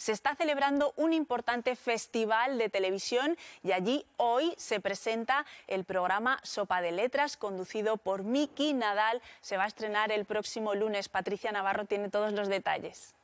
se está celebrando un importante festival de televisión y allí hoy se presenta el programa Sopa de Letras conducido por Miki Nadal. Se va a estrenar el próximo lunes. Patricia Navarro tiene todos los detalles.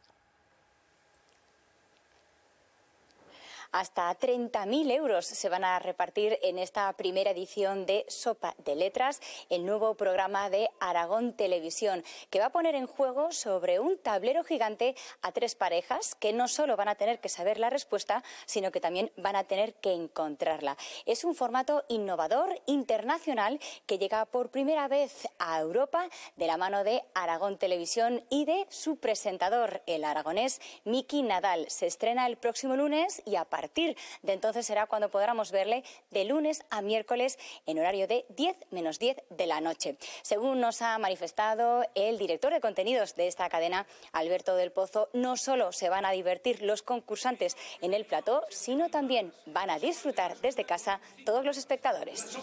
Hasta 30.000 euros se van a repartir en esta primera edición de Sopa de Letras, el nuevo programa de Aragón Televisión, que va a poner en juego sobre un tablero gigante a tres parejas que no solo van a tener que saber la respuesta, sino que también van a tener que encontrarla. Es un formato innovador, internacional, que llega por primera vez a Europa de la mano de Aragón Televisión y de su presentador, el aragonés Miki Nadal. Se estrena el próximo lunes y a de entonces será cuando podamos verle de lunes a miércoles en horario de 10 menos 10 de la noche. Según nos ha manifestado el director de contenidos de esta cadena, Alberto del Pozo, no solo se van a divertir los concursantes en el plató, sino también van a disfrutar desde casa todos los espectadores.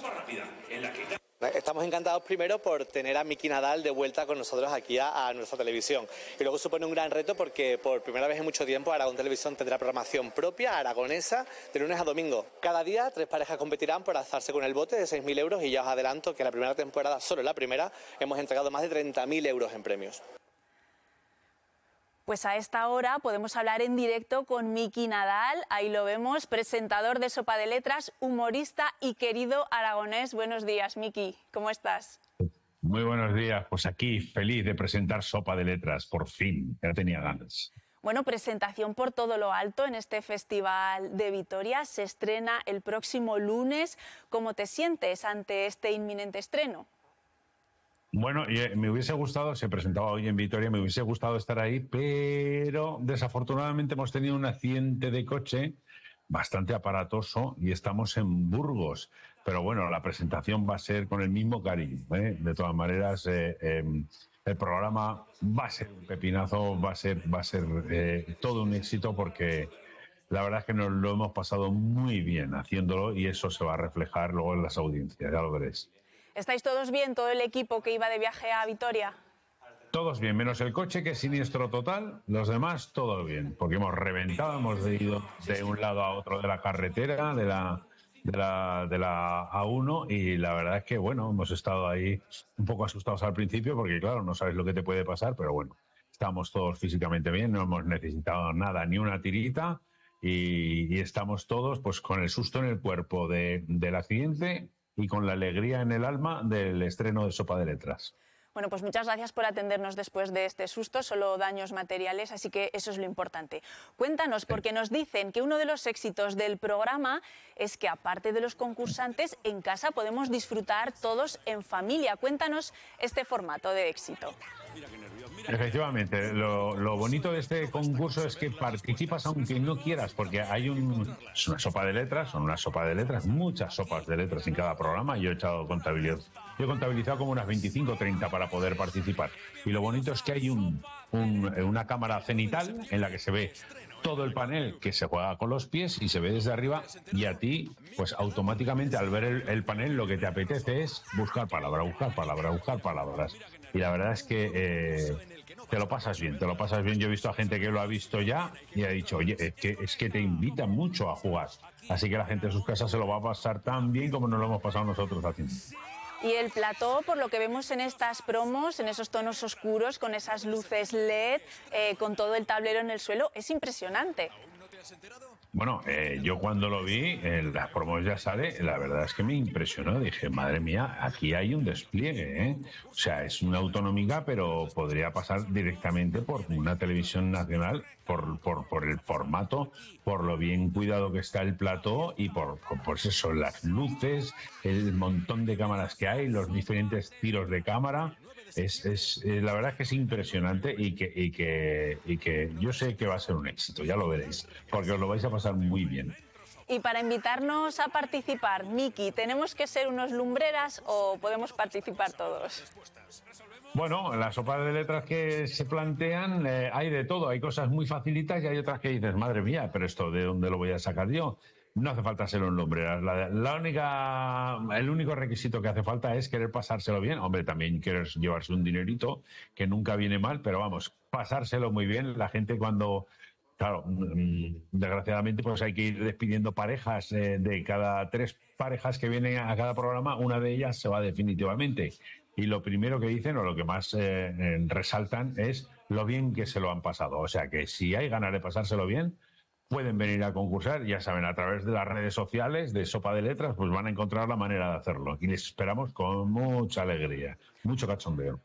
Estamos encantados primero por tener a Miki Nadal de vuelta con nosotros aquí a, nuestra televisión. Y luego supone un gran reto porque por primera vez en mucho tiempo Aragón Televisión tendrá programación propia aragonesa de lunes a domingo. Cada día tres parejas competirán por alzarse con el bote de 6.000 euros y ya os adelanto que en la primera temporada, solo la primera, hemos entregado más de 30.000 euros en premios. Pues a esta hora podemos hablar en directo con Miki Nadal, ahí lo vemos, presentador de Sopa de Letras, humorista y querido aragonés. Buenos días, Miki, ¿cómo estás? Muy buenos días, pues aquí feliz de presentar Sopa de Letras, por fin, ya tenía ganas. Bueno, presentación por todo lo alto en este Festival de Vitoria, se estrena el próximo lunes. ¿Cómo te sientes ante este inminente estreno? Bueno, eh, me hubiese gustado, se presentaba hoy en Vitoria, me hubiese gustado estar ahí, pero desafortunadamente hemos tenido un accidente de coche bastante aparatoso y estamos en Burgos. Pero bueno, la presentación va a ser con el mismo cariño. ¿eh? De todas maneras, eh, em, el programa va a ser un pepinazo, va a ser, va a ser todo un éxito porque la verdad es que nos lo hemos pasado muy bien haciéndolo y eso se va a reflejar luego en las audiencias, ya lo veréis. ¿Estáis todos bien, todo el equipo que iba de viaje a Vitoria? Todos bien, menos el coche que es siniestro total, los demás todos bien, porque hemos reventado, hemos ido de un lado a otro de la carretera, de la, de la, A1 y la verdad es que, bueno, hemos estado ahí un poco asustados al principio porque, claro, no sabes lo que te puede pasar, pero bueno, estamos todos físicamente bien, no hemos necesitado nada, ni una tirita y, estamos todos pues con el susto en el cuerpo del accidente y con la alegría en el alma del estreno de Sopa de Letras. Bueno, pues muchas gracias por atendernos después de este susto, solo daños materiales, así que eso es lo importante. Cuéntanos, porque nos dicen que uno de los éxitos del programa es que aparte de los concursantes, en casa podemos disfrutar todos en familia. Cuéntanos este formato de éxito. Efectivamente, lo, bonito de este concurso es que participas aunque no quieras, porque hay un, una sopa de letras, son una sopa de letras, muchas sopas de letras en cada programa. Yo he echado contabilidad, yo he contabilizado como unas 25 o 30 para poder participar. Y lo bonito es que hay un, una cámara cenital en la que se ve todo el panel que se juega con los pies y se ve desde arriba y a ti, pues automáticamente al ver el, el, panel lo que te apetece es buscar palabra, buscar palabra, buscar palabras y la verdad es que eh, te lo pasas bien, te lo pasas bien. Yo he visto a gente que lo ha visto ya y ha dicho, oye, es que, es que te invita mucho a jugar. Así que la gente en sus casas se lo va a pasar tan bien como nos lo hemos pasado nosotros aquí. Y el plató, por lo que vemos en estas promos, en esos tonos oscuros, con esas luces LED, eh, con todo el tablero en el suelo, es impresionante. Bueno, eh, yo cuando lo vi, en las promos ya sale, la verdad es que me impresionó. Dije, madre mía, aquí hay un despliegue. ¿eh? O sea, es una autonómica, pero podría pasar directamente por una televisión nacional, por, por, por el formato, por lo bien cuidado que está el plató y por, por eso, las luces, el montón de cámaras que hay, los diferentes tiros de cámara. Es, es, eh, la verdad es que es impresionante y que, y que, y que yo sé que va a ser un éxito, ya lo veréis, porque os lo vais a pasar muy bien. Y para invitarnos a participar, Miki, ¿tenemos que ser unos lumbreras o podemos participar todos? Bueno, en la sopa de letras que se plantean eh, hay de todo. Hay cosas muy facilitas y hay otras que dices, madre mía, pero esto de dónde lo voy a sacar yo. No hace falta ser un lumbreras, La, la única, el único requisito que hace falta es querer pasárselo bien. Hombre, también quieres llevarse un dinerito que nunca viene mal, pero vamos, pasárselo muy bien. La gente cuando claro, mm, desgraciadamente pues hay que ir despidiendo parejas. Eh, de cada tres parejas que vienen a cada programa, una de ellas se va definitivamente. Y lo primero que dicen o lo que más eh, eh, resaltan es lo bien que se lo han pasado. O sea que si hay ganas de pasárselo bien, pueden venir a concursar, ya saben, a través de las redes sociales, de Sopa de Letras, pues van a encontrar la manera de hacerlo. Y les esperamos con mucha alegría, mucho cachondeo.